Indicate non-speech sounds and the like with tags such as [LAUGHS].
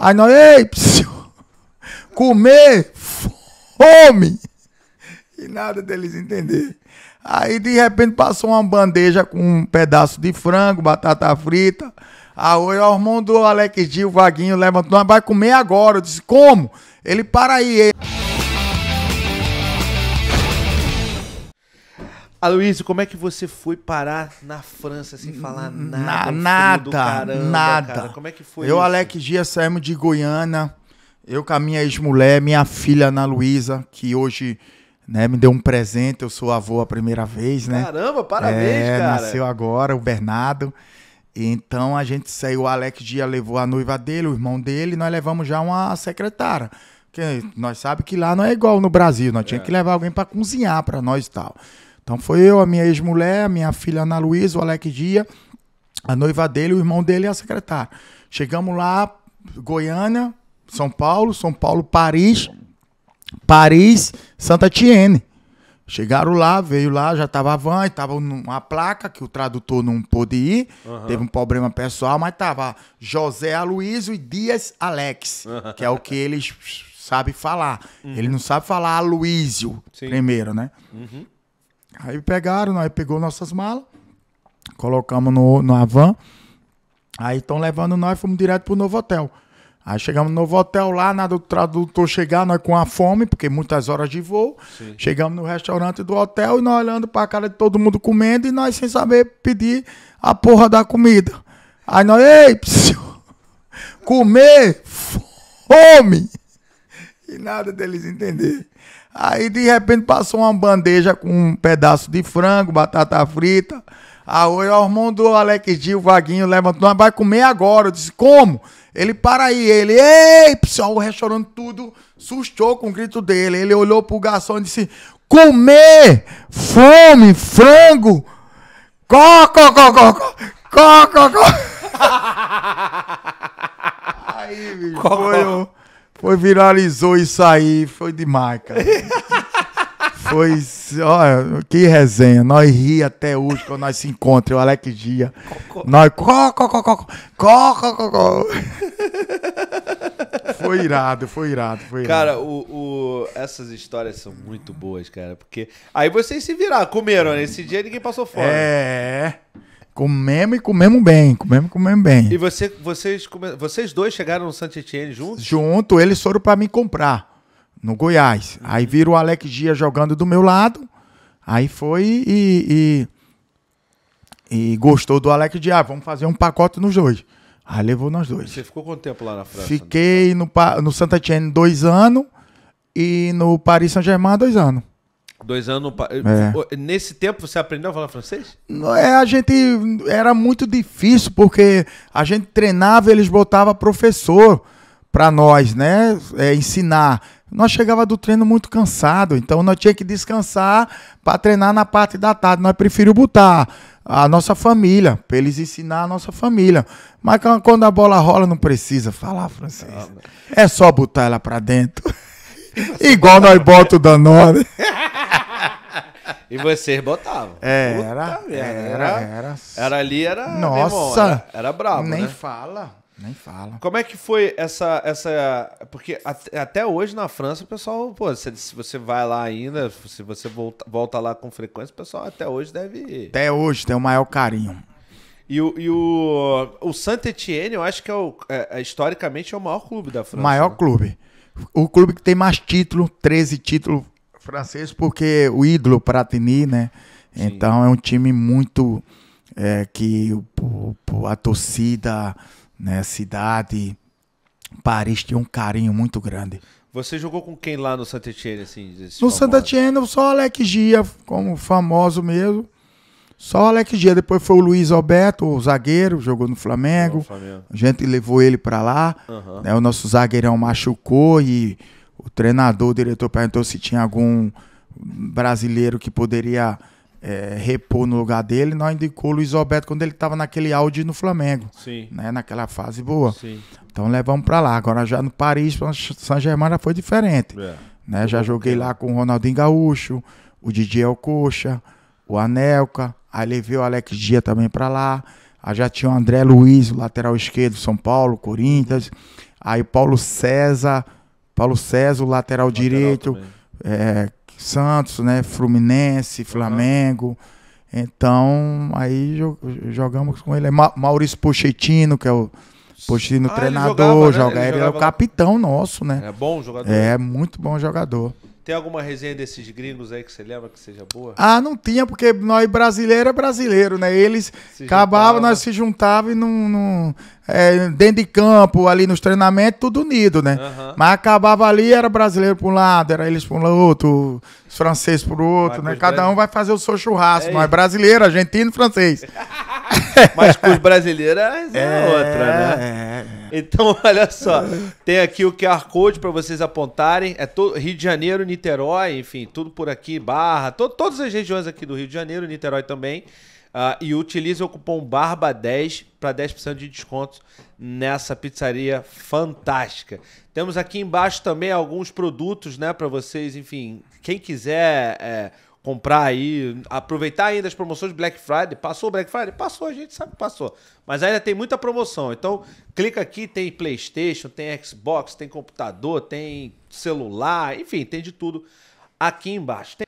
Aí nós, ei, psiu, comer, fome. E nada deles entender. Aí de repente passou uma bandeja com um pedaço de frango, batata frita. Aí o irmão do Alex Gil, Vaguinho, levantou, vai comer agora. Eu disse, como? Ele, para aí. Ele... Aloysio, como é que você foi parar na França sem falar nada? Na, nada, caramba, nada. Cara? Como é que foi Eu, isso? Alex Dias, saímos de Goiânia. Eu com a minha ex-mulher, minha filha Ana Luísa, que hoje né, me deu um presente. Eu sou avô a primeira vez, né? Caramba, parabéns, é, cara. Nasceu agora o Bernardo. Então a gente saiu, o Alex Dias levou a noiva dele, o irmão dele, nós levamos já uma secretária. Porque nós sabe que lá não é igual no Brasil, nós é. tinha que levar alguém para cozinhar para nós e tal. Então foi eu, a minha ex-mulher, a minha filha Ana Luísa, o Alec Dia, a noiva dele, o irmão dele e a secretária. Chegamos lá, Goiânia, São Paulo, São Paulo, Paris, Paris, Santa Tiene. Chegaram lá, veio lá, já tava a van, tava numa placa que o tradutor não pôde ir, uhum. teve um problema pessoal, mas tava José Aloysio e Dias Alex, uhum. que é o que eles sabem falar. Uhum. Ele não sabe falar Aloysio primeiro, né? Uhum. Aí pegaram, nós pegou nossas malas, colocamos no, na van. Aí estão levando nós, fomos direto pro novo hotel. Aí chegamos no novo hotel lá, nada do tradutor chegar, nós com a fome, porque muitas horas de voo. Sim. Chegamos no restaurante do hotel e nós olhando pra cara de todo mundo comendo e nós sem saber pedir a porra da comida. Aí nós, ei, psiu, comer fome! E nada deles entender. Aí de repente passou uma bandeja com um pedaço de frango, batata frita. Aí o irmão do Alex Gil, Vaguinho, levantou, vai comer agora. Eu disse, como? Ele para aí, ele, ei, pessoal, o restaurante tudo sustou com o grito dele. Ele olhou pro garçom e disse, comer, fome, frango, coco, coco, coco, coco. coco. [LAUGHS] Aí, bicho, foi um... Foi, viralizou isso aí, foi demais, cara. [LAUGHS] Foi, olha, que resenha. Nós ri até hoje quando nós se encontra, o Alex Dia. Co -co. Co, co, co, co, co, co, co. foi irado, foi irado, foi irado. Cara, o, o, essas histórias são muito boas, cara, porque aí vocês se viraram, comeram, nesse né? dia ninguém passou fome. É. Comemos e comemos bem, comemos e comemos bem. E você, vocês, come... vocês dois chegaram no Saint Etienne juntos? Junto, eles foram para me comprar no Goiás. Uhum. Aí viram o Alex dia jogando do meu lado. Aí foi e, e, e gostou do Alex dia ah, vamos fazer um pacote nos dois. Aí levou nós dois. Você ficou quanto tempo lá na França? Fiquei né? no, no Saint Etienne dois anos e no Paris Saint-Germain dois anos. Dois anos. Eh, é. Nesse tempo você aprendeu a falar francês? É, a gente. Era muito difícil, porque a gente treinava, eles botavam professor para nós, né? É, ensinar. Nós chegava do treino muito cansado, então nós tinha que descansar para treinar na parte da tarde. Nós preferimos botar a nossa família, para eles ensinar a nossa família. Mas quando a bola rola, não precisa falar francês. Ah, é só botar ela para dentro. [LAUGHS] Igual nós botamos o Danone. [LAUGHS] E vocês botavam. É, era, era, era, era. Era ali, era. Nossa! Irmão, era, era brabo. Nem né? fala. Nem fala. Como é que foi essa. essa porque até hoje na França o pessoal, pô, se, você vai lá ainda, se você volta, volta lá com frequência, o pessoal até hoje deve. Até hoje tem o maior carinho. E o, e o, o Saint-Etienne, eu acho que é, o, é, é, historicamente é o maior clube da França. Maior né? clube. O clube que tem mais título, 13 títulos francês porque o ídolo Pratini, né? Sim. Então é um time muito é, que o, a torcida, né, cidade, Paris tinha um carinho muito grande. Você jogou com quem lá no Saint-Étienne, assim? No Saint-Étienne, só Alex Gia, como famoso mesmo. Só o Alex Gia. Depois foi o Luiz Alberto, o zagueiro, jogou no Flamengo. Oh, Flamengo. A gente levou ele para lá. Uhum. Né, o nosso zagueirão machucou e o treinador, o diretor perguntou se tinha algum brasileiro que poderia é, repor no lugar dele. Nós indicou o Luiz Alberto quando ele estava naquele Audi no Flamengo. Sim. Né, naquela fase boa. Sim. Então levamos para lá. Agora já no Paris, São germain já foi diferente. É. Né, já joguei lá com o Ronaldinho Gaúcho, o Didier Alcoxa, o Anelka. Aí levei o Alex Dia também para lá. Aí já tinha o André Luiz, lateral esquerdo, São Paulo, Corinthians. Aí Paulo César Paulo César, lateral, lateral direito, é, Santos, né? Fluminense, Flamengo. Uhum. Então, aí jogamos com ele. Maurício Pochettino, que é o Pochettino ah, treinador, ele jogava, né? joga, ele, ele jogava... é o capitão nosso, né? É bom jogador. É, muito bom jogador. Tem alguma resenha desses gringos aí que você lembra que seja boa? Ah, não tinha, porque nós brasileiro é brasileiro, né? Eles acabavam, nós se juntavam e não é, dentro de campo, ali nos treinamentos, tudo unido, né? Mas acabava ali, era brasileiro para um lado, era eles para um outro, os franceses para o outro, né? Cada um vai fazer o seu churrasco. É nós brasileiro, argentino francês. [LAUGHS] Mas com os brasileiros é, [LAUGHS] é outra, né? É, é. Então, [LAUGHS] olha só. Tem aqui o QR Code para vocês apontarem. É todo, Rio de Janeiro, Niterói, enfim, tudo por aqui, Barra, to, todas as regiões aqui do Rio de Janeiro, Niterói também. Uh, e utilize o cupom BARBA10 para 10% de desconto nessa pizzaria fantástica. Temos aqui embaixo também alguns produtos, né, para vocês, enfim, quem quiser... É, comprar aí, aproveitar ainda as promoções Black Friday. Passou Black Friday? Passou, a gente sabe que passou. Mas ainda tem muita promoção. Então, clica aqui, tem PlayStation, tem Xbox, tem computador, tem celular, enfim, tem de tudo aqui embaixo. Tem